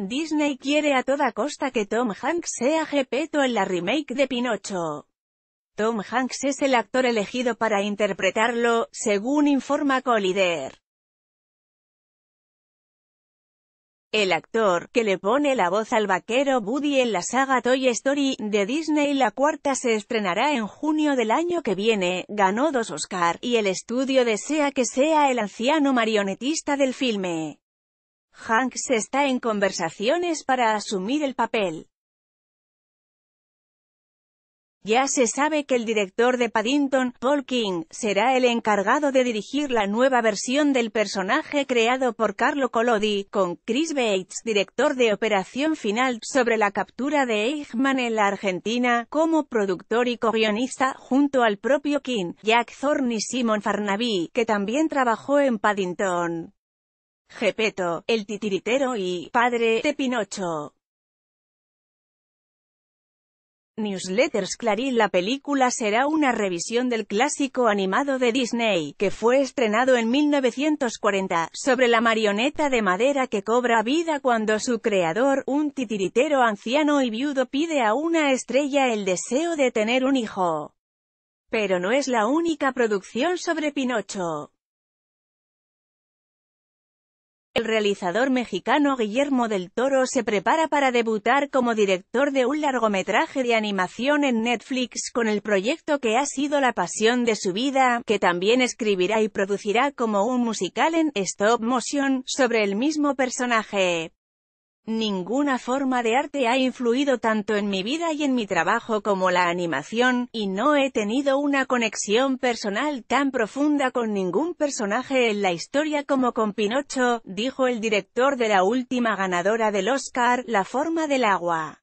Disney quiere a toda costa que Tom Hanks sea Gepetto en la remake de Pinocho. Tom Hanks es el actor elegido para interpretarlo, según informa Collider. El actor, que le pone la voz al vaquero Woody en la saga Toy Story, de Disney la cuarta se estrenará en junio del año que viene, ganó dos Oscar, y el estudio desea que sea el anciano marionetista del filme. Hanks está en conversaciones para asumir el papel. Ya se sabe que el director de Paddington, Paul King, será el encargado de dirigir la nueva versión del personaje creado por Carlo Collodi, con Chris Bates, director de Operación Final, sobre la captura de Eichmann en la Argentina, como productor y co-guionista, junto al propio King, Jack Thorne y Simon Farnaby, que también trabajó en Paddington. Gepeto, el titiritero y padre de Pinocho. Newsletters Clarín La película será una revisión del clásico animado de Disney, que fue estrenado en 1940, sobre la marioneta de madera que cobra vida cuando su creador, un titiritero anciano y viudo pide a una estrella el deseo de tener un hijo. Pero no es la única producción sobre Pinocho. El realizador mexicano Guillermo del Toro se prepara para debutar como director de un largometraje de animación en Netflix con el proyecto que ha sido la pasión de su vida, que también escribirá y producirá como un musical en stop motion sobre el mismo personaje. Ninguna forma de arte ha influido tanto en mi vida y en mi trabajo como la animación, y no he tenido una conexión personal tan profunda con ningún personaje en la historia como con Pinocho, dijo el director de la última ganadora del Oscar, La forma del agua.